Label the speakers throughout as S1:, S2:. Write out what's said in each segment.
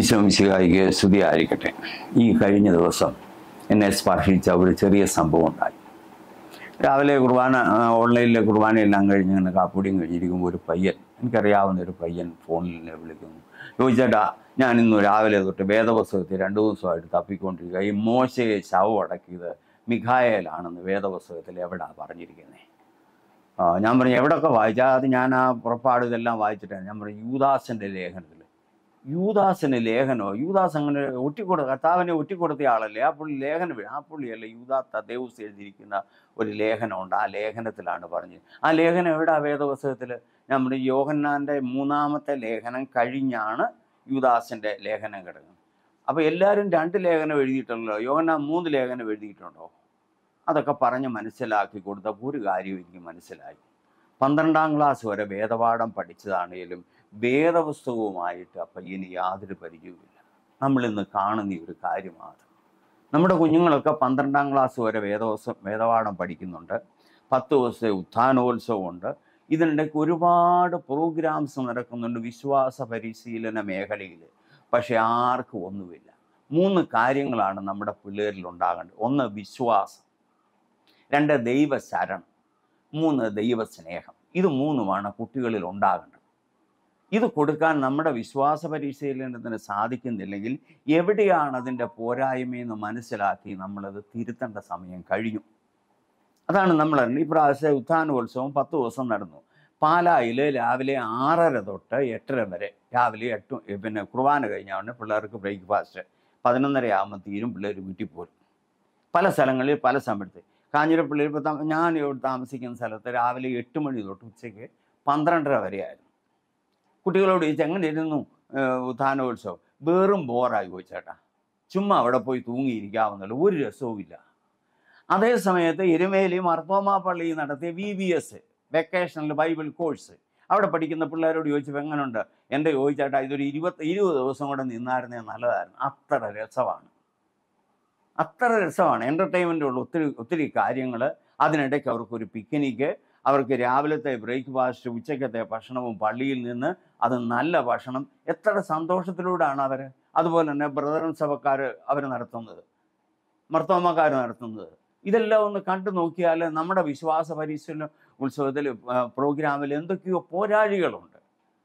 S1: ഈശോമിശിഹായിക്ക് സ്തുതി ആയിരിക്കട്ടെ ഈ കഴിഞ്ഞ ദിവസം എന്നെ സ്പർശിച്ച ഒരു ചെറിയ സംഭവം ഉണ്ടായി രാവിലെ കുർബാന ഓൺലൈനിലെ എല്ലാം കഴിഞ്ഞ് ഇങ്ങനെ കാപ്പൂടിയും കഴിഞ്ഞിരിക്കുമ്പോൾ ഒരു പയ്യൻ എനിക്കറിയാവുന്ന ഒരു പയ്യൻ ഫോണിൽ എന്നെ വിളിക്കുന്നു ചോദിച്ചേട്ടാ ഞാൻ ഇന്ന് രാവിലെ തൊട്ട് വേദപുസ്തകത്തിൽ രണ്ട് ദിവസമായിട്ട് തപ്പിക്കൊണ്ടിരിക്കുക ഈ മോശയെ ശവം അടക്കിയത് മിഖായേലാണെന്ന് വേദപുസ്തകത്തിൽ എവിടാ പറഞ്ഞിരിക്കുന്നത് ഞാൻ പറഞ്ഞു എവിടെയൊക്കെ വായിച്ചാൽ അത് ഞാൻ ആ പുറപ്പാട് ഇതെല്ലാം വായിച്ചിട്ടാണ് ഞാൻ പറഞ്ഞു യൂദാസിൻ്റെ ലേഖനത്തിൽ യൂദാസിന് ലേഖനോ യൂദാസ് അങ്ങനെ ഒറ്റിക്കൊടു കർത്താവിനെ ഒറ്റിക്കൊടുത്ത ആളല്ലേ ആ പുള്ളി ലേഖനം ആ പുള്ളിയല്ല യൂദാ തദേവസ് എഴുതിയിരിക്കുന്ന ഒരു ലേഖനമുണ്ട് ആ ലേഖനത്തിലാണ് പറഞ്ഞത് ആ ലേഖനം എവിടെ ആ വേദപുസ്തകത്തിൽ നമ്മുടെ യോഹന്നാൻ്റെ മൂന്നാമത്തെ ലേഖനം കഴിഞ്ഞാണ് യൂദാസിൻ്റെ ലേഖനം കിടക്കുന്നത് അപ്പോൾ എല്ലാവരും രണ്ട് ലേഖനം എഴുതിയിട്ടുണ്ടല്ലോ യോഹന്നാൻ മൂന്ന് ലേഖനം എഴുതിയിട്ടുണ്ടോ അതൊക്കെ പറഞ്ഞ് മനസ്സിലാക്കി കൊടുത്തപ്പോൾ ഒരു കാര്യം എനിക്ക് മനസ്സിലായി പന്ത്രണ്ടാം ക്ലാസ് വരെ വേദപാഠം പഠിച്ചതാണെങ്കിലും വേദപുസ്തകവുമായിട്ട് ആ ഇനി യാതൊരു പരിചയവുമില്ല നമ്മളിന്ന് കാണുന്ന ഒരു കാര്യമാണ് നമ്മുടെ കുഞ്ഞുങ്ങളൊക്കെ പന്ത്രണ്ടാം ക്ലാസ് വരെ വേദോസം വേദപാഠം പഠിക്കുന്നുണ്ട് പത്ത് ദിവസത്തെ ഉത്ഥാനോത്സവമുണ്ട് ഇതിനിടയ്ക്ക് ഒരുപാട് പ്രോഗ്രാംസ് നടക്കുന്നുണ്ട് വിശ്വാസ പരിശീലന മേഖലയിൽ പക്ഷേ ആർക്കും ഒന്നുമില്ല മൂന്ന് കാര്യങ്ങളാണ് നമ്മുടെ പിള്ളേരിൽ ഉണ്ടാകേണ്ടത് ഒന്ന് വിശ്വാസം രണ്ട് ദൈവശരണം മൂന്ന് ദൈവസ്നേഹം ഇത് മൂന്നുമാണ് കുട്ടികളിൽ ഉണ്ടാകേണ്ടത് ഇത് കൊടുക്കാൻ നമ്മുടെ വിശ്വാസ തന്നെ സാധിക്കുന്നില്ലെങ്കിൽ എവിടെയാണ് അതിൻ്റെ പോരായ്മയെന്ന് മനസ്സിലാക്കി നമ്മളത് തിരുത്തേണ്ട സമയം കഴിഞ്ഞു അതാണ് നമ്മൾ ഈ പ്രാവശ്യം ഉത്ഥാനോത്സവം പത്ത് ദിവസം നടന്നു പാലായിൽ രാവിലെ ആറര തൊട്ട് എട്ടര വരെ രാവിലെ എട്ട് പിന്നെ കുർബാന കഴിഞ്ഞാണ് പിള്ളേർക്ക് ബ്രേക്ക്ഫാസ്റ്റ് പതിനൊന്നര ആകുമ്പോൾ തീരും പിള്ളേർ വീട്ടിൽ പോരും പല സ്ഥലങ്ങളിൽ പല സമയത്ത് കാഞ്ഞിരപ്പള്ളിയിൽ ഇപ്പോൾ ഞാൻ ഇവിടെ താമസിക്കുന്ന സ്ഥലത്ത് രാവിലെ എട്ട് മണി തൊട്ട് ഉച്ചയ്ക്ക് പന്ത്രണ്ടര വരെയായിരുന്നു കുട്ടികളോട് ചോദിച്ചു എങ്ങനെ ഇരുന്നു ഉത്ഥാനോത്സവം വെറും ബോറായി പോയി ചേട്ടാ ചുമ്മാ അവിടെ പോയി തൂങ്ങിയിരിക്കാവുന്നുള്ളൂ ഒരു രസവുമില്ല അതേ സമയത്ത് എരുമേലി മർത്തോമാ പള്ളി നടത്തിയ V B S vocational Bible course അവിടെ പഠിക്കുന്ന പിള്ളേരോട് ചോദിച്ചപ്പോൾ എങ്ങനെയുണ്ട് എൻ്റെ ചോദിച്ചേട്ടാ ഇതൊരു ഇരുപത്തി ഇരുപത് ദിവസം കൂടെ നിന്നായിരുന്നേ നല്ലതായിരുന്നു അത്ര രസമാണ് അത്ര രസമാണ് എൻ്റർടൈൻമെൻ്റ് ഉള്ള ഒത്തിരി ഒത്തിരി കാര്യങ്ങൾ അതിനിടയ്ക്ക് അവർക്കൊരു പിക്നിക്ക് അവർക്ക് രാവിലത്തെ ബ്രേക്ക്ഫാസ്റ്റ് ഉച്ചക്കത്തെ ഭക്ഷണവും പള്ളിയിൽ നിന്ന് അത് നല്ല ഭക്ഷണം എത്ര സന്തോഷത്തിലൂടെയാണ് അവർ അതുപോലെ തന്നെ ബ്രദറൻ സഭക്കാർ അവർ നടത്തുന്നത് മർത്തോമക്കാർ നടത്തുന്നത് ഇതെല്ലാം ഒന്ന് കണ്ടു നോക്കിയാൽ നമ്മുടെ വിശ്വാസ പരിശീലന ഉത്സവത്തിൽ പ്രോഗ്രാമിൽ എന്തൊക്കെയോ പോരാളികളുണ്ട്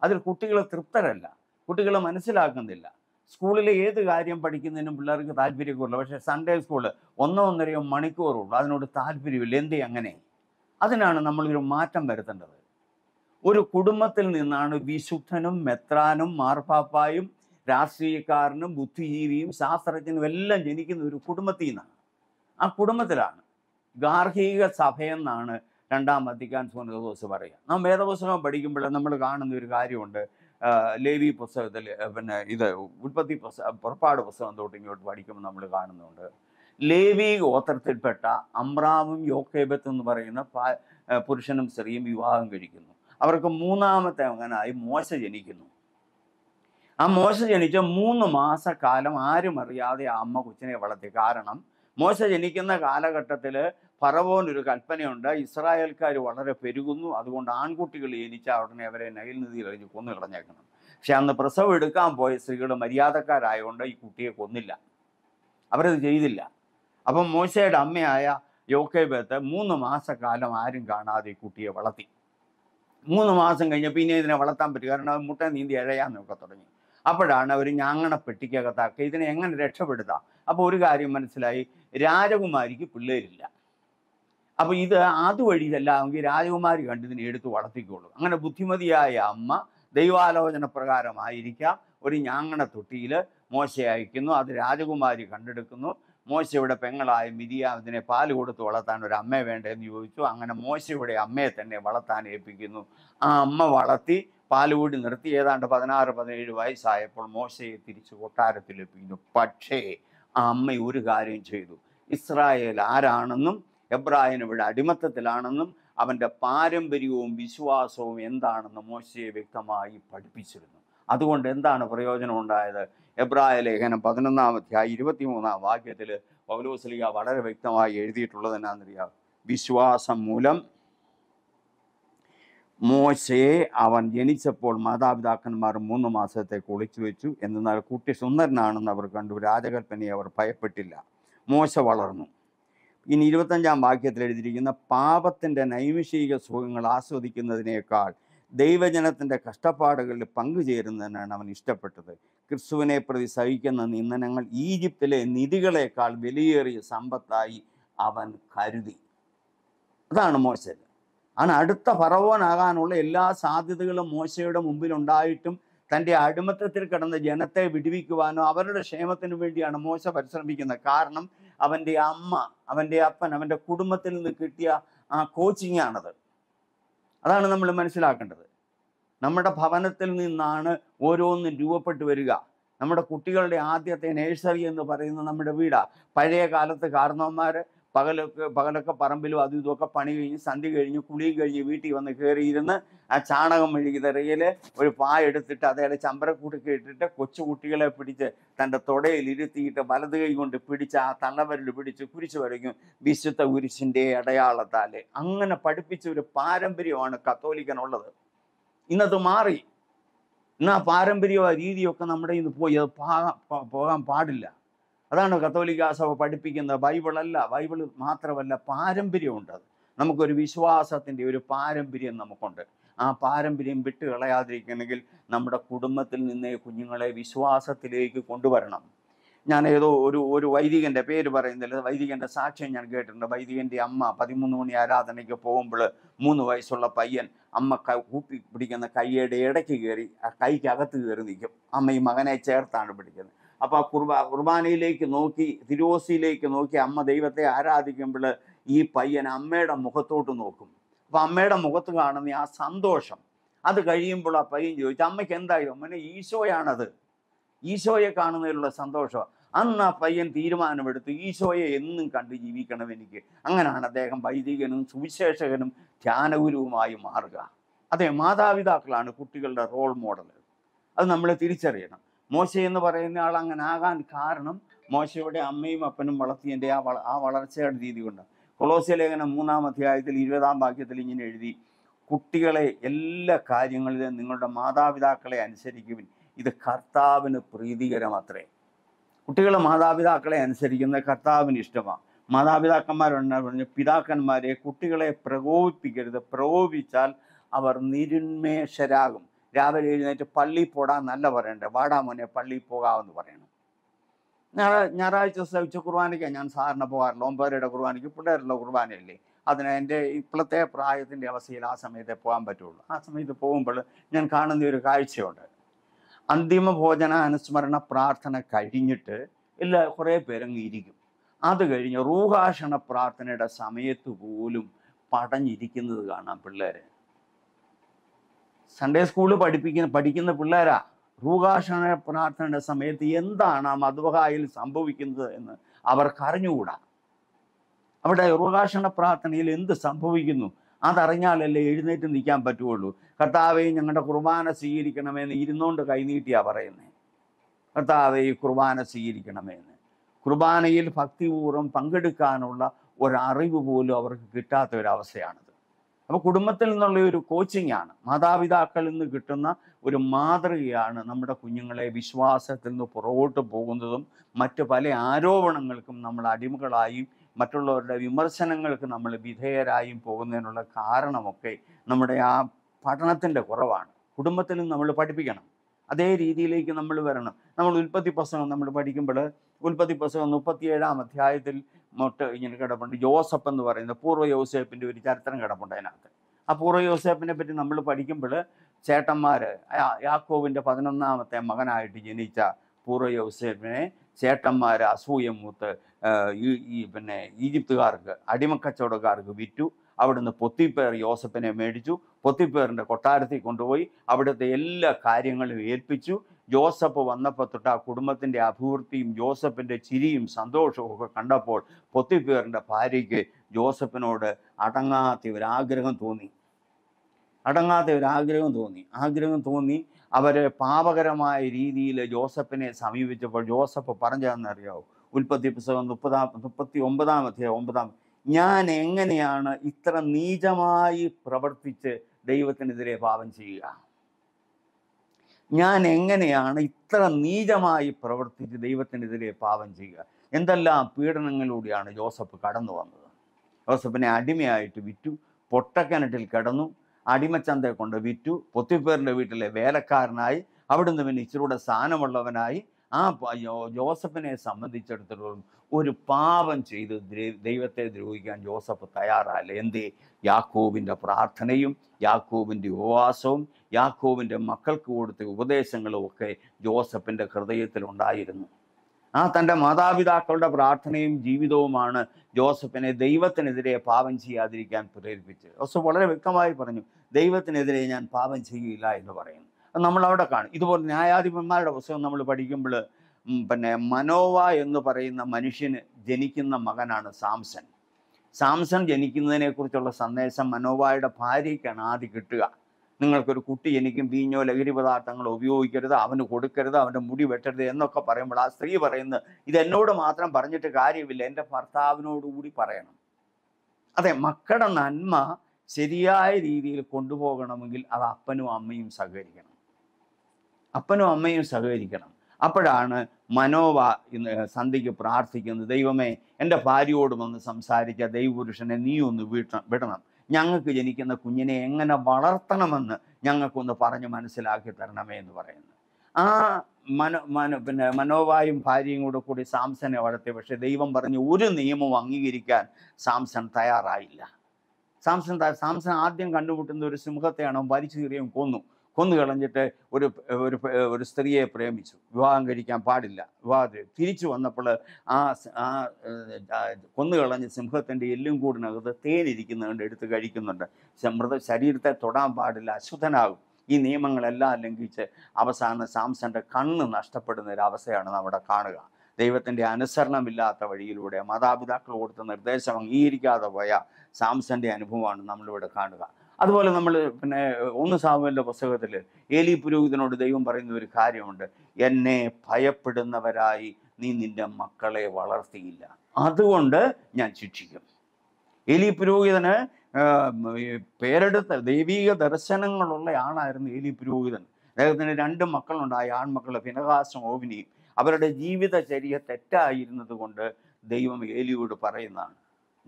S1: അതിൽ കുട്ടികളെ തൃപ്തരല്ല കുട്ടികളെ മനസ്സിലാക്കുന്നില്ല സ്കൂളിലെ ഏത് കാര്യം പഠിക്കുന്നതിനും പിള്ളേർക്ക് താല്പര്യക്കുറവില്ല പക്ഷേ സൺഡേ സ്കൂൾ ഒന്നോ ഒന്നരയോ മണിക്കൂറുള്ളൂ അതിനോട് താല്പര്യമില്ല എന്തേ അങ്ങനെ അതിനാണ് നമ്മളൊരു മാറ്റം വരുത്തേണ്ടത് ഒരു കുടുംബത്തിൽ നിന്നാണ് വിശുദ്ധനും മെത്രാനും മാർപ്പാപ്പായും രാഷ്ട്രീയക്കാരനും ബുദ്ധിജീവിയും ശാസ്ത്രജ്ഞനും എല്ലാം ജനിക്കുന്ന ഒരു കുടുംബത്തിൽ നിന്നാണ് ആ കുടുംബത്തിലാണ് ഗാർഹിക സഭയെന്നാണ് രണ്ടാം വത്തിക്കാൻ സുനദോസ് പറയുക നാം വേദപുസ്തകം പഠിക്കുമ്പോൾ നമ്മൾ കാണുന്ന ഒരു കാര്യമുണ്ട് ലേവി പുസ്തകത്തിൽ പിന്നെ ഇത് ഉൽപ്പത്തി പുസ്തകം പുറപ്പാട് പുസ്തകം തൊട്ട് ഇങ്ങോട്ട് പഠിക്കുമ്പോൾ നമ്മൾ കാണുന്നുണ്ട് ലേവി ഗോത്രത്തിൽപ്പെട്ട അമ്രാവും യോക്കേബത്ത് എന്ന് പറയുന്ന പുരുഷനും സ്ത്രീയും വിവാഹം കഴിക്കുന്നു അവർക്ക് മൂന്നാമത്തെ അങ്ങനായി മോശ ജനിക്കുന്നു ആ മോശ ജനിച്ച മൂന്ന് മാസക്കാലം ആരും അറിയാതെ ആ അമ്മ കൊച്ചിനെ വളർത്തി കാരണം മോശ ജനിക്കുന്ന കാലഘട്ടത്തിൽ ഫറവോൻ ഒരു കൽപ്പനയുണ്ട് ഇസ്രായേൽക്കാർ വളരെ പെരുകുന്നു അതുകൊണ്ട് ആൺകുട്ടികൾ ജനിച്ച ഉടനെ അവരെ നൈൽ നദിയിൽ എറിഞ്ഞ് കൊന്നു കളഞ്ഞേക്കണം പക്ഷെ അന്ന് പ്രസവം എടുക്കാൻ പോയ സ്ത്രീകൾ മര്യാദക്കാരായതുകൊണ്ട് ഈ കുട്ടിയെ കൊന്നില്ല അവരത് ചെയ്തില്ല അപ്പം മോശയുടെ അമ്മയായ യോക്കേബത്ത് മൂന്ന് മാസക്കാലം ആരും കാണാതെ ഈ കുട്ടിയെ വളർത്തി മൂന്ന് മാസം കഴിഞ്ഞപ്പോൾ പിന്നെ ഇതിനെ വളർത്താൻ പറ്റും കാരണം മുട്ട നീന്തി ഇഴയാൻ നോക്കെ തുടങ്ങി അപ്പോഴാണ് അവർ ഞാങ്ങണപ്പെട്ടിക്കകത്താക്കുക ഇതിനെ എങ്ങനെ രക്ഷപ്പെടുത്താം അപ്പോൾ ഒരു കാര്യം മനസ്സിലായി രാജകുമാരിക്ക് പിള്ളേരില്ല അപ്പോൾ ഇത് അതുവഴി ചെല്ലാമെങ്കിൽ രാജകുമാരി ഇതിനെ എടുത്ത് വളർത്തിക്കോളൂ അങ്ങനെ ബുദ്ധിമതിയായ അമ്മ ദൈവാലോചന പ്രകാരമായിരിക്കാം ഒരു ഞാങ്ങണ തൊട്ടിയിൽ മോശ അയക്കുന്നു അത് രാജകുമാരി കണ്ടെടുക്കുന്നു മോശയുടെ പെങ്ങളായ മിരിയാവിനെ പാൽ കൊടുത്ത് വളർത്താൻ ഒരു അമ്മ വേണ്ടതെന്ന് ചോദിച്ചു അങ്ങനെ മോശയുടെ അമ്മയെ തന്നെ വളർത്താൻ ഏൽപ്പിക്കുന്നു ആ അമ്മ വളർത്തി പാൽ കൂടി നിർത്തി ഏതാണ്ട് പതിനാറ് പതിനേഴ് വയസ്സായപ്പോൾ മോശയെ തിരിച്ച് കൊട്ടാരത്തിൽ എത്തിക്കുന്നു പക്ഷേ ആ അമ്മ ഒരു കാര്യം ചെയ്തു ഇസ്രായേൽ ആരാണെന്നും എബ്രാഹിം ഇവിടെ അടിമത്തത്തിലാണെന്നും അവൻ്റെ പാരമ്പര്യവും വിശ്വാസവും എന്താണെന്ന് മോശയെ വ്യക്തമായി പഠിപ്പിച്ചിരുന്നു അതുകൊണ്ട് എന്താണ് പ്രയോജനം ഉണ്ടായത് എബ്രായ ലേഖനം പതിനൊന്നാം അധ്യായം മൂന്നാം വാക്യത്തിൽ പൗലോസ്ലിക വളരെ വ്യക്തമായി എഴുതിയിട്ടുള്ളത് എന്നാണെന്നറിയാം വിശ്വാസം മൂലം മോശയെ അവൻ ജനിച്ചപ്പോൾ മാതാപിതാക്കന്മാർ മൂന്ന് മാസത്തെ കുളിച്ചു വെച്ചു എന്നാൽ കുട്ടി സുന്ദരനാണെന്ന് അവർ കണ്ടു രാജകൽപ്പനയെ അവർ ഭയപ്പെട്ടില്ല മോശ വളർന്നു ഇനി ഇരുപത്തഞ്ചാം വാക്യത്തിൽ എഴുതിയിരിക്കുന്ന പാപത്തിൻ്റെ നൈമിഷിക സുഖങ്ങൾ ആസ്വദിക്കുന്നതിനേക്കാൾ ദൈവജനത്തിൻ്റെ കഷ്ടപ്പാടുകളിൽ പങ്കുചേരുന്നതിനാണ് അവൻ ഇഷ്ടപ്പെട്ടത് ക്രിസ്തുവിനെ പ്രതി സഹിക്കുന്ന നിന്ദനങ്ങൾ ഈജിപ്തിലെ നിധികളെക്കാൾ വിലയേറിയ സമ്പത്തായി അവൻ കരുതി അതാണ് മോശൻ ആണ് അടുത്ത ഫറവോനാകാനുള്ള എല്ലാ സാധ്യതകളും മോശയുടെ ഉണ്ടായിട്ടും തൻ്റെ അടിമത്തത്തിൽ കിടന്ന ജനത്തെ വിടുവിക്കുവാനോ അവരുടെ ക്ഷേമത്തിനു വേണ്ടിയാണ് മോശ പരിശ്രമിക്കുന്നത് കാരണം അവൻ്റെ അമ്മ അവൻ്റെ അപ്പൻ അവൻ്റെ കുടുംബത്തിൽ നിന്ന് കിട്ടിയ ആ കോച്ചിങ്ങാണത് അതാണ് നമ്മൾ മനസ്സിലാക്കേണ്ടത് നമ്മുടെ ഭവനത്തിൽ നിന്നാണ് ഓരോന്നും രൂപപ്പെട്ടു വരിക നമ്മുടെ കുട്ടികളുടെ ആദ്യത്തെ നേഴ്സറി എന്ന് പറയുന്ന നമ്മുടെ വീടാണ് പഴയ കാലത്ത് കാരണവന്മാർ പകലൊക്കെ പകലൊക്കെ പറമ്പിലും അതും ഇതുമൊക്കെ പണി കഴിഞ്ഞ് സന്ധി കഴിഞ്ഞ് കുളിയും കഴിഞ്ഞ് വീട്ടിൽ വന്ന് കയറിയിരുന്ന് ആ ചാണകം മെഴുകിതറയിൽ ഒരു പായ എടുത്തിട്ട് അതയാളെ ചമ്പരക്കൂട്ടൊക്കെ ഇട്ടിട്ട് കൊച്ചുകുട്ടികളെ പിടിച്ച് തൻ്റെ തൊടയിൽ ഇരുത്തിയിട്ട് വലത് കൈ കൊണ്ട് പിടിച്ച് ആ തള്ളവരൽ പിടിച്ച് കുരിശ് വരയ്ക്കും വിശുദ്ധ കുരിശിൻ്റെ അടയാളത്താൽ അങ്ങനെ പഠിപ്പിച്ച ഒരു പാരമ്പര്യമാണ് കത്തോലിക്കനുള്ളത് ഇന്നത് മാറി ഇന്ന് ആ പാരമ്പര്യമോ രീതിയൊക്കെ നമ്മുടെ ഇന്ന് പോയി അത് പോകാൻ പാടില്ല അതാണ് കത്തോലിക്ക സഭ പഠിപ്പിക്കുന്നത് ബൈബിളല്ല ബൈബിൾ മാത്രമല്ല പാരമ്പര്യമുണ്ട് അത് നമുക്കൊരു വിശ്വാസത്തിൻ്റെ ഒരു പാരമ്പര്യം നമുക്കുണ്ട് ആ പാരമ്പര്യം വിട്ട് കളയാതിരിക്കണമെങ്കിൽ നമ്മുടെ കുടുംബത്തിൽ നിന്ന് കുഞ്ഞുങ്ങളെ വിശ്വാസത്തിലേക്ക് കൊണ്ടുവരണം ഞാൻ ഏതോ ഒരു ഒരു വൈദികൻ്റെ പേര് പറയുന്നില്ല വൈദികൻ്റെ സാക്ഷ്യം ഞാൻ കേട്ടിട്ടുണ്ട് വൈദികൻ്റെ അമ്മ പതിമൂന്ന് മണി ആരാധനയ്ക്ക് പോകുമ്പോൾ മൂന്ന് വയസ്സുള്ള പയ്യൻ അമ്മ കൂപ്പി പിടിക്കുന്ന കൈയുടെ ഇടയ്ക്ക് കയറി ആ കൈക്കകത്ത് കയറി നിൽക്കും അമ്മ ഈ മകനെ ചേർത്താണ് പിടിക്കുന്നത് അപ്പൊ ആ കുർബ കുർബാനയിലേക്ക് നോക്കി തിരുവോസിയിലേക്ക് നോക്കി അമ്മ ദൈവത്തെ ആരാധിക്കുമ്പോൾ ഈ പയ്യൻ അമ്മയുടെ മുഖത്തോട്ട് നോക്കും അപ്പൊ അമ്മയുടെ മുഖത്ത് കാണുന്ന ആ സന്തോഷം അത് കഴിയുമ്പോൾ ആ പയ്യൻ ചോദിച്ചു അമ്മയ്ക്ക് എന്തായാലും അമ്മനെ ഈശോയാണത് ഈശോയെ കാണുന്നതിലുള്ള സന്തോഷം അന്ന് ആ പയ്യൻ തീരുമാനമെടുത്തു ഈശോയെ എന്നും കണ്ട് ജീവിക്കണം എനിക്ക് അങ്ങനെയാണ് അദ്ദേഹം വൈദികനും സുവിശേഷകനും ധ്യാനഗുരുവുമായി മാറുക അതെ മാതാപിതാക്കളാണ് കുട്ടികളുടെ റോൾ മോഡൽ അത് നമ്മൾ തിരിച്ചറിയണം മോശ എന്ന് പറയുന്ന ആൾ അങ്ങനെ ആകാൻ കാരണം മോശയുടെ അമ്മയും അപ്പനും വളർത്തിയതിൻ്റെ ആ വള ആ വളർച്ചയുടെ രീതി കൊണ്ട് കൊളോസ്യ ലേഖനം മൂന്നാം അധ്യായത്തിൽ ഇരുപതാം വാക്യത്തിൽ ഇങ്ങനെ എഴുതി കുട്ടികളെ എല്ലാ കാര്യങ്ങളിലും നിങ്ങളുടെ മാതാപിതാക്കളെ അനുസരിക്കുവിൻ ഇത് കർത്താവിന് പ്രീതികരമത്രേ കുട്ടികൾ മാതാപിതാക്കളെ അനുസരിക്കുന്ന കർത്താവിന് ഇഷ്ടമാണ് മാതാപിതാക്കന്മാരുണ്ടാകും പറഞ്ഞു പിതാക്കന്മാരെ കുട്ടികളെ പ്രകോപിപ്പിക്കരുത് പ്രകോപിച്ചാൽ അവർ നിരുന്മേഷരാകും രാവിലെ എഴുന്നേറ്റ് പള്ളി പോടാ നല്ല പറയണ്ടേ വാടാ മോനെ പള്ളി പോകാമെന്ന് പറയണം ഞാൻ ഞായറാഴ്ച സവിച്ച കുർബാനയ്ക്കാണ് ഞാൻ സാറിന് പോകാറുള്ളൂ ഒമ്പതരയുടെ കുർബാനയ്ക്ക് പിള്ളേരുള്ള കുർബാനയല്ലേ അതിന് എൻ്റെ ഇപ്പോഴത്തെ പ്രായത്തിൻ്റെ അവസ്ഥയിൽ ആ സമയത്തെ പോകാൻ പറ്റുള്ളൂ ആ സമയത്ത് പോകുമ്പോൾ ഞാൻ കാണുന്ന ഒരു കാഴ്ചയുണ്ട് അന്തിമ ഭോജന അനുസ്മരണ പ്രാർത്ഥന കഴിഞ്ഞിട്ട് എല്ലാ കുറേ പേരങ്ങ് ഇരിക്കും അത് കഴിഞ്ഞ് റൂഹാഷണ പ്രാർത്ഥനയുടെ സമയത്ത് പോലും പടഞ്ഞിരിക്കുന്നത് കാണാം പിള്ളേരെ സൺഡേ സ്കൂളിൽ പഠിപ്പിക്കുന്ന പഠിക്കുന്ന പിള്ളേരാ റൂകാഷണ പ്രാർത്ഥനയുടെ സമയത്ത് എന്താണ് ആ മധുവഹായിൽ സംഭവിക്കുന്നത് എന്ന് അവർക്കറിഞ്ഞുകൂടാ അവിടെ റൂകാഷണ പ്രാർത്ഥനയിൽ എന്ത് സംഭവിക്കുന്നു അതറിഞ്ഞാലല്ലേ എഴുന്നേറ്റ് നിൽക്കാൻ പറ്റുകയുള്ളൂ കർത്താവെ ഞങ്ങളുടെ കുർബാന സ്വീകരിക്കണമെന്ന് ഇരുന്നുകൊണ്ട് കൈനീട്ടിയാ പറയുന്നത് കർത്താവെ ഈ കുർബാന സ്വീകരിക്കണമെന്ന് കുർബാനയിൽ ഭക്തിപൂർവ്വം പങ്കെടുക്കാനുള്ള ഒരറിവ് പോലും അവർക്ക് കിട്ടാത്ത ഒരവസ്ഥയാണിത് അപ്പോൾ കുടുംബത്തിൽ നിന്നുള്ള ഒരു കോച്ചിങ് ആണ് മാതാപിതാക്കളിൽ നിന്ന് കിട്ടുന്ന ഒരു മാതൃകയാണ് നമ്മുടെ കുഞ്ഞുങ്ങളെ വിശ്വാസത്തിൽ നിന്ന് പുറകോട്ട് പോകുന്നതും മറ്റു പല ആരോപണങ്ങൾക്കും നമ്മൾ അടിമകളായും മറ്റുള്ളവരുടെ വിമർശനങ്ങൾക്ക് നമ്മൾ വിധേയരായും പോകുന്നതിനുള്ള കാരണമൊക്കെ നമ്മുടെ ആ പഠനത്തിൻ്റെ കുറവാണ് കുടുംബത്തിൽ നമ്മൾ പഠിപ്പിക്കണം അതേ രീതിയിലേക്ക് നമ്മൾ വരണം നമ്മൾ ഉൽപ്പത്തി പുസ്തകം നമ്മൾ പഠിക്കുമ്പോൾ ഉൽപ്പത്തി പുസ്തകം മുപ്പത്തിയേഴാം അധ്യായത്തിൽ മൊട്ട് ഇങ്ങനെ കിടപ്പുണ്ട് ജോസഫ് എന്ന് പറയുന്ന പൂർവ്വ യോസേപ്പിൻ്റെ ഒരു ചരിത്രം കിടപ്പുണ്ട് അതിനകത്ത് ആ പൂർവ്വ യോസേപ്പിനെ പറ്റി നമ്മൾ പഠിക്കുമ്പോൾ ചേട്ടന്മാർ യാക്കോവിൻ്റെ പതിനൊന്നാമത്തെ മകനായിട്ട് ജനിച്ച പൂർവ്വ യോസേപ്പിനെ ചേട്ടന്മാർ അസൂയ മൂത്ത് ഈ പിന്നെ ഈജിപ്തുകാർക്ക് അടിമക്കച്ചവടക്കാർക്ക് വിറ്റു അവിടുന്ന് പൊത്തിപ്പേർ യോസഫിനെ മേടിച്ചു പൊത്തിപ്പേറിൻ്റെ കൊട്ടാരത്തിൽ കൊണ്ടുപോയി അവിടുത്തെ എല്ലാ കാര്യങ്ങളും ഏൽപ്പിച്ചു ജോസഫ് വന്നപ്പോൾ തൊട്ട് ആ കുടുംബത്തിൻ്റെ അഭിവൃദ്ധിയും ജോസഫിൻ്റെ ചിരിയും സന്തോഷവും ഒക്കെ കണ്ടപ്പോൾ പൊത്തിപ്പേറിൻ്റെ ഭാര്യയ്ക്ക് ജോസഫിനോട് അടങ്ങാത്ത ഒരാഗ്രഹം തോന്നി അടങ്ങാത്ത ഒരാഗ്രഹം തോന്നി ആഗ്രഹം തോന്നി അവർ പാപകരമായ രീതിയിൽ ജോസഫിനെ സമീപിച്ചപ്പോൾ ജോസഫ് പറഞ്ഞതെന്നറിയാവോ ഉൽപ്പത്തി പുസ്തകം മുപ്പതാം മുപ്പത്തി ഒമ്പതാം അധ്യായം ഒമ്പതാം ഞാൻ എങ്ങനെയാണ് ഇത്ര നീചമായി പ്രവർത്തിച്ച് ദൈവത്തിനെതിരെ പാപം ചെയ്യുക ഞാൻ എങ്ങനെയാണ് ഇത്ര നീചമായി പ്രവർത്തിച്ച് ദൈവത്തിനെതിരെ പാപം ചെയ്യുക എന്തെല്ലാം പീഡനങ്ങളിലൂടെയാണ് ജോസഫ് കടന്നു വന്നത് ജോസഫിനെ അടിമയായിട്ട് വിറ്റു പൊട്ടക്കനട്ടിൽ കിടന്നു അടിമച്ചന്തയെ കൊണ്ട് വിറ്റു പൊത്തിപ്പേറിൻ്റെ വീട്ടിലെ വേലക്കാരനായി അവിടുന്ന് പിന്നെ ഇച്ചിരൂടെ സ്ഥാനമുള്ളവനായി ആ ജോസഫിനെ സംബന്ധിച്ചിടത്തോളം ഒരു പാപം ചെയ്ത് ദൈവത്തെ ദ്രോഹിക്കാൻ ജോസഫ് തയ്യാറല്ല എന്തേ യാക്കോബിൻ്റെ പ്രാർത്ഥനയും യാക്കോബിൻ്റെ ഉപവാസവും യാക്കോബിൻ്റെ മക്കൾക്ക് കൊടുത്ത ഉപദേശങ്ങളും ഒക്കെ ജോസഫിൻ്റെ ഹൃദയത്തിലുണ്ടായിരുന്നു ആ തൻ്റെ മാതാപിതാക്കളുടെ പ്രാർത്ഥനയും ജീവിതവുമാണ് ജോസഫിനെ ദൈവത്തിനെതിരെ പാപം ചെയ്യാതിരിക്കാൻ പ്രേരിപ്പിച്ചത് ജോസഫ് വളരെ വ്യക്തമായി പറഞ്ഞു ദൈവത്തിനെതിരെ ഞാൻ പാപം ചെയ്യില്ല എന്ന് പറയുന്നു നമ്മൾ അവിടെ കാണും ഇതുപോലെ ന്യായാധിപന്മാരുടെ പുസ്തകം നമ്മൾ പഠിക്കുമ്പോൾ പിന്നെ മനോവ എന്ന് പറയുന്ന മനുഷ്യന് ജനിക്കുന്ന മകനാണ് സാംസൺ സാംസൺ ജനിക്കുന്നതിനെക്കുറിച്ചുള്ള സന്ദേശം മനോവായുടെ ഭാര്യയ്ക്കാണ് ആദ്യം കിട്ടുക നിങ്ങൾക്കൊരു കുട്ടി എനിക്കും വീഞ്ഞോ ലഹരി പദാർത്ഥങ്ങൾ ഉപയോഗിക്കരുത് അവന് കൊടുക്കരുത് അവൻ്റെ മുടി വെട്ടരുത് എന്നൊക്കെ പറയുമ്പോൾ ആ സ്ത്രീ പറയുന്നത് ഇതെന്നോട് മാത്രം പറഞ്ഞിട്ട് കാര്യമില്ല എൻ്റെ ഭർത്താവിനോടുകൂടി പറയണം അതെ മക്കളുടെ നന്മ ശരിയായ രീതിയിൽ കൊണ്ടുപോകണമെങ്കിൽ അത് അപ്പനും അമ്മയും സഹകരിക്കണം അപ്പനും അമ്മയും സഹകരിക്കണം അപ്പോഴാണ് മനോവ ഇന്ന് സന്ധിക്ക് പ്രാർത്ഥിക്കുന്നത് ദൈവമേ എൻ്റെ ഭാര്യയോട് വന്ന് സംസാരിച്ച ദൈവപുരുഷനെ നീ ഒന്ന് വീട്ട വിടണം ഞങ്ങൾക്ക് ജനിക്കുന്ന കുഞ്ഞിനെ എങ്ങനെ വളർത്തണമെന്ന് ഞങ്ങൾക്കൊന്ന് പറഞ്ഞ് മനസ്സിലാക്കി തരണമേ എന്ന് പറയുന്നു ആ മനോ മനോ പിന്നെ മനോവായും ഭാര്യയും കൂടെ കൂടി സാംസനെ വളർത്തി പക്ഷെ ദൈവം പറഞ്ഞു ഒരു നിയമവും അംഗീകരിക്കാൻ സാംസൺ തയ്യാറായില്ല സാംസൺ സാംസൺ ആദ്യം കണ്ടുമുട്ടുന്ന ഒരു സിംഹത്തെയാണ് വലിച്ചു കീറിയും കൊന്നു കൊന്നുകളഞ്ഞിട്ട് ഒരു ഒരു ഒരു സ്ത്രീയെ പ്രേമിച്ചു വിവാഹം കഴിക്കാൻ പാടില്ല വിവാഹത്തിൽ തിരിച്ചു വന്നപ്പോൾ ആ ആ കൊന്നുകളഞ്ഞ സിംഹത്തിൻ്റെ എല്ലും കൂടിനകത്ത് തേനിരിക്കുന്നതുകൊണ്ട് എടുത്ത് കഴിക്കുന്നുണ്ട് മൃത ശരീരത്തെ തൊടാൻ പാടില്ല അശുദ്ധനാകും ഈ നിയമങ്ങളെല്ലാം ലംഘിച്ച് അവസാന സാംസന്റെ കണ്ണ് നഷ്ടപ്പെടുന്ന ഒരു അവസ്ഥയാണ് നമ്മുടെ കാണുക ദൈവത്തിൻ്റെ അനുസരണമില്ലാത്ത വഴിയിലൂടെ മാതാപിതാക്കൾ കൊടുത്ത നിർദ്ദേശം അംഗീകരിക്കാതെ പോയ സാംസന്റെ അനുഭവമാണ് നമ്മളിവിടെ കാണുക അതുപോലെ നമ്മൾ പിന്നെ ഒന്ന് സാമുവിൻ്റെ പുസ്തകത്തിൽ ഏലി പുരോഹിതനോട് ദൈവം പറയുന്ന ഒരു കാര്യമുണ്ട് എന്നെ ഭയപ്പെടുന്നവരായി നീ നിന്റെ മക്കളെ വളർത്തിയില്ല അതുകൊണ്ട് ഞാൻ ശിക്ഷിക്കും ഏലി പുരോഹിതന് പേരെടുത്ത ദൈവീക ദർശനങ്ങളുള്ള ആളായിരുന്നു ഏലി പുരോഹിതൻ അദ്ദേഹത്തിന് രണ്ട് മക്കളുണ്ടായി ആൺമക്കളുടെ ഫിനഹാസും ഓവിനിയും അവരുടെ ജീവിതചര്യ തെറ്റായിരുന്നത് കൊണ്ട് ദൈവം ഏലിയോട് പറയുന്നതാണ്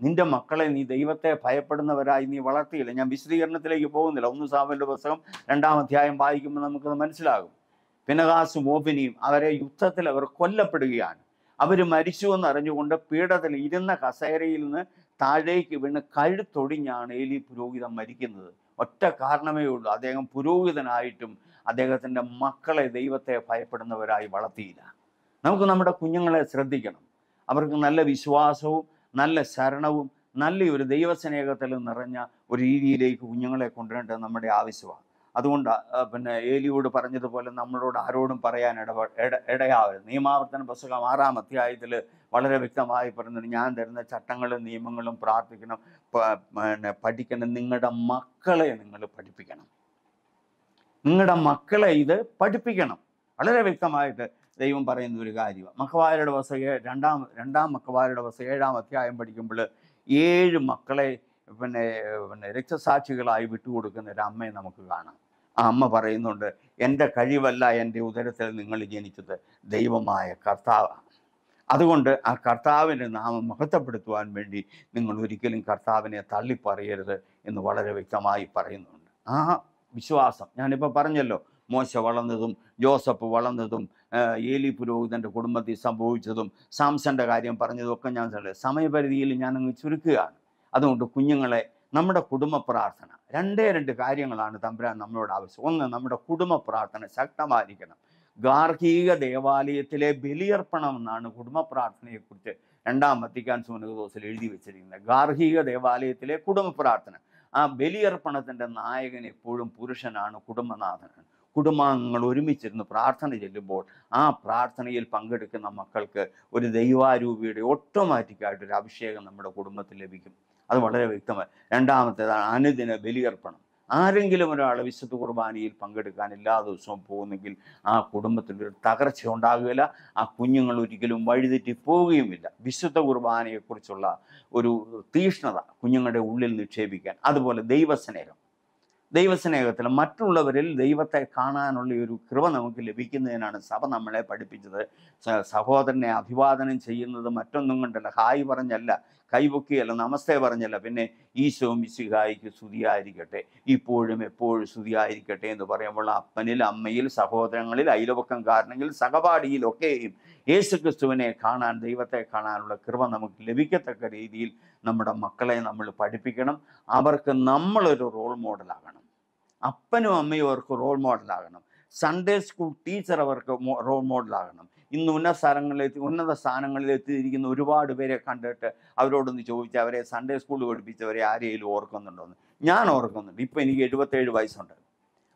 S1: നിന്റെ മക്കളെ നീ ദൈവത്തെ ഭയപ്പെടുന്നവരായി നീ വളർത്തിയില്ല ഞാൻ വിശദീകരണത്തിലേക്ക് പോകുന്നില്ല ഒന്ന് സാമൻ്റെ പുസ്തകം രണ്ടാം അധ്യായം വായിക്കുമ്പോൾ നമുക്കത് മനസ്സിലാകും പിനകാസും ഓബിനിയും അവരെ യുദ്ധത്തിൽ അവർ കൊല്ലപ്പെടുകയാണ് അവർ മരിച്ചു എന്നറിഞ്ഞുകൊണ്ട് പീഠത്തിൽ ഇരുന്ന കസേരയിൽ നിന്ന് താഴേക്ക് വീണ് കഴുത്തൊടിഞ്ഞാണ് ഏലി പുരോഹിതം മരിക്കുന്നത് ഒറ്റ കാരണമേ ഉള്ളൂ അദ്ദേഹം പുരോഹിതനായിട്ടും അദ്ദേഹത്തിൻ്റെ മക്കളെ ദൈവത്തെ ഭയപ്പെടുന്നവരായി വളർത്തിയില്ല നമുക്ക് നമ്മുടെ കുഞ്ഞുങ്ങളെ ശ്രദ്ധിക്കണം അവർക്ക് നല്ല വിശ്വാസവും നല്ല ശരണവും നല്ലൊരു ദൈവസ്നേഹത്തിൽ നിറഞ്ഞ ഒരു രീതിയിലേക്ക് കുഞ്ഞുങ്ങളെ കൊണ്ടുവരേണ്ടത് നമ്മുടെ ആവശ്യമാണ് അതുകൊണ്ട് പിന്നെ ഏലിയോട് പറഞ്ഞതുപോലെ നമ്മളോട് ആരോടും പറയാൻ ഇടപെ ഇട ഇടയാവരുത് നിയമാവർത്തന പുസ്തകം ആറാം അധ്യായത്തിൽ വളരെ വ്യക്തമായി പറയുന്നത് ഞാൻ തരുന്ന ചട്ടങ്ങളും നിയമങ്ങളും പ്രാർത്ഥിക്കണം പിന്നെ പഠിക്കണം നിങ്ങളുടെ മക്കളെ നിങ്ങൾ പഠിപ്പിക്കണം നിങ്ങളുടെ മക്കളെ ഇത് പഠിപ്പിക്കണം വളരെ വ്യക്തമായിട്ട് ദൈവം പറയുന്ന ഒരു കാര്യമാണ് മക്കവാരുടെ വസ രണ്ടാം രണ്ടാം മക്കവാരുടെ വസ ഏഴാം അധ്യായം പഠിക്കുമ്പോൾ ഏഴ് മക്കളെ പിന്നെ പിന്നെ രക്തസാക്ഷികളായി വിട്ടുകൊടുക്കുന്ന ഒരു അമ്മയെ നമുക്ക് കാണാം ആ അമ്മ പറയുന്നുണ്ട് എൻ്റെ കഴിവല്ല എൻ്റെ ഉദരത്തിൽ നിങ്ങൾ ജനിച്ചത് ദൈവമായ കർത്താവാണ് അതുകൊണ്ട് ആ കർത്താവിൻ്റെ നാമം മഹത്വപ്പെടുത്തുവാൻ വേണ്ടി നിങ്ങൾ ഒരിക്കലും കർത്താവിനെ തള്ളിപ്പറയരുത് എന്ന് വളരെ വ്യക്തമായി പറയുന്നുണ്ട് ആ വിശ്വാസം ഞാനിപ്പോൾ പറഞ്ഞല്ലോ മോശ വളർന്നതും ജോസഫ് വളർന്നതും ഏലി പുരോഹിതൻ്റെ കുടുംബത്തിൽ സംഭവിച്ചതും സാംസന്റെ കാര്യം പറഞ്ഞതും ഒക്കെ ഞാൻ സമയപരിധിയിൽ ഞാനങ്ങ് ചുരുക്കുകയാണ് അതുകൊണ്ട് കുഞ്ഞുങ്ങളെ നമ്മുടെ കുടുംബ പ്രാർത്ഥന രണ്ടേ രണ്ട് കാര്യങ്ങളാണ് തമ്പുരാൻ നമ്മളോട് ആവശ്യം ഒന്ന് നമ്മുടെ കുടുംബ പ്രാർത്ഥന ശക്തമായിരിക്കണം ഗാർഹിക ദേവാലയത്തിലെ ബലിയർപ്പണം എന്നാണ് കുടുംബ പ്രാർത്ഥനയെക്കുറിച്ച് രണ്ടാം വത്തിക്കാൻ സൂനകദോസിൽ എഴുതി വെച്ചിരിക്കുന്നത് ഗാർഹിക ദേവാലയത്തിലെ കുടുംബ പ്രാർത്ഥന ആ ബലിയർപ്പണത്തിൻ്റെ നായകൻ എപ്പോഴും പുരുഷനാണ് കുടുംബനാഥനാണ് കുടുംബാംഗങ്ങൾ ഒരുമിച്ചിരുന്ന് പ്രാർത്ഥന ചെല്ലുമ്പോൾ ആ പ്രാർത്ഥനയിൽ പങ്കെടുക്കുന്ന മക്കൾക്ക് ഒരു ദൈവാരൂപിയുടെ ഓട്ടോമാറ്റിക്കായിട്ട് ഒരു അഭിഷേകം നമ്മുടെ കുടുംബത്തിൽ ലഭിക്കും അത് വളരെ വ്യക്തമായി രണ്ടാമത്തേതാണ് അനുദിന ബലിയർപ്പണം ആരെങ്കിലും ഒരാൾ വിശുദ്ധ കുർബാനയിൽ പങ്കെടുക്കാൻ എല്ലാ ദിവസവും പോകുന്നെങ്കിൽ ആ കുടുംബത്തിൽ ഒരു തകർച്ച ഉണ്ടാകുകയില്ല ആ കുഞ്ഞുങ്ങൾ ഒരിക്കലും വഴിതെറ്റി പോവുകയുമില്ല വിശുദ്ധ കുർബാനയെക്കുറിച്ചുള്ള ഒരു തീഷ്ണത കുഞ്ഞുങ്ങളുടെ ഉള്ളിൽ നിക്ഷേപിക്കാൻ അതുപോലെ ദൈവസ്നേഹം ദൈവസ്നേഹത്തിൽ മറ്റുള്ളവരിൽ ദൈവത്തെ കാണാനുള്ള ഒരു കൃപ നമുക്ക് ലഭിക്കുന്നതിനാണ് സഭ നമ്മളെ പഠിപ്പിച്ചത് സഹോദരനെ അഭിവാദനം ചെയ്യുന്നത് മറ്റൊന്നും കൊണ്ടല്ല ഹായ് പറഞ്ഞല്ല കൈപൊക്കിയല്ല നമസ്തേ പറഞ്ഞല്ല പിന്നെ ഈശോ മിശിഹായിക്ക് സ്തുതിയായിരിക്കട്ടെ ഇപ്പോഴും എപ്പോഴും സ്തുതിയായിരിക്കട്ടെ എന്ന് പറയുമ്പോൾ അപ്പനിൽ അമ്മയിൽ സഹോദരങ്ങളിൽ അയലപക്കംകാരനെങ്കിൽ സഹപാഠിയിലൊക്കെയും യേശു ക്രിസ്തുവിനെ കാണാൻ ദൈവത്തെ കാണാനുള്ള കൃപ നമുക്ക് ലഭിക്കത്തക്ക രീതിയിൽ നമ്മുടെ മക്കളെ നമ്മൾ പഠിപ്പിക്കണം അവർക്ക് നമ്മളൊരു റോൾ മോഡലാകണം അപ്പനും അമ്മയും അവർക്ക് റോൾ മോഡലാകണം സൺഡേ സ്കൂൾ ടീച്ചർ അവർക്ക് റോൾ മോഡലാകണം ഇന്ന് ഉന്നത സ്ഥാനങ്ങളിലെത്തി ഉന്നത സ്ഥാനങ്ങളിലെത്തിയിരിക്കുന്ന ഒരുപാട് പേരെ കണ്ടിട്ട് അവരോടൊന്ന് ചോദിച്ച് അവരെ സൺഡേ സ്കൂൾ പഠിപ്പിച്ചവരെ ആരെയും ഓർക്കുന്നുണ്ടോന്ന് ഞാൻ ഓർക്കുന്നുണ്ട് ഇപ്പം എനിക്ക് എഴുപത്തേഴ് വയസ്സുണ്ട്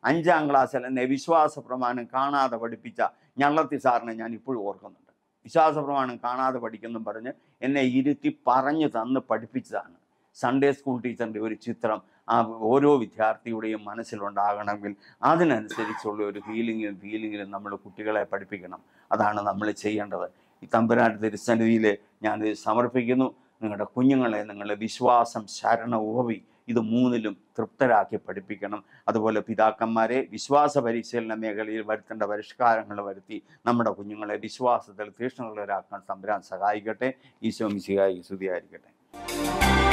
S1: അഞ്ചാം ക്ലാസ്സിൽ എന്നെ വിശ്വാസ പ്രമാണം കാണാതെ പഠിപ്പിച്ച ഞള്ളത്തി സാറിനെ ഞാൻ ഇപ്പോഴും ഓർക്കുന്നുണ്ട് വിശ്വാസ പ്രമാണം കാണാതെ പഠിക്കുന്നു പറഞ്ഞ് എന്നെ ഇരുത്തി പറഞ്ഞു തന്ന് പഠിപ്പിച്ചതാണ് സൺഡേ സ്കൂൾ ടീച്ചറിൻ്റെ ഒരു ചിത്രം ആ ഓരോ വിദ്യാർത്ഥിയുടെയും മനസ്സിലുണ്ടാകണമെങ്കിൽ അതിനനുസരിച്ചുള്ള ഒരു ഫീലിങ്ങിലും ഫീലിങ്ങിലും നമ്മൾ കുട്ടികളെ പഠിപ്പിക്കണം അതാണ് നമ്മൾ ചെയ്യേണ്ടത് ഈ തമ്പുരാട്ട് തിരുസന്നിധിയിൽ ഞാനിത് സമർപ്പിക്കുന്നു നിങ്ങളുടെ കുഞ്ഞുങ്ങളെ നിങ്ങളുടെ വിശ്വാസം ശരണ ഉപവി ഇത് മൂന്നിലും തൃപ്തരാക്കി പഠിപ്പിക്കണം അതുപോലെ പിതാക്കന്മാരെ വിശ്വാസ പരിശീലന മേഖലയിൽ വരുത്തേണ്ട പരിഷ്കാരങ്ങൾ വരുത്തി നമ്മുടെ കുഞ്ഞുങ്ങളെ വിശ്വാസത്തിൽ തീക്ഷ്ണമുള്ളവരാക്കാൻ തമ്പുരാൻ സഹായിക്കട്ടെ ഈശോ മിശിഹായി സ്തുതിയായിരിക്കട്ടെ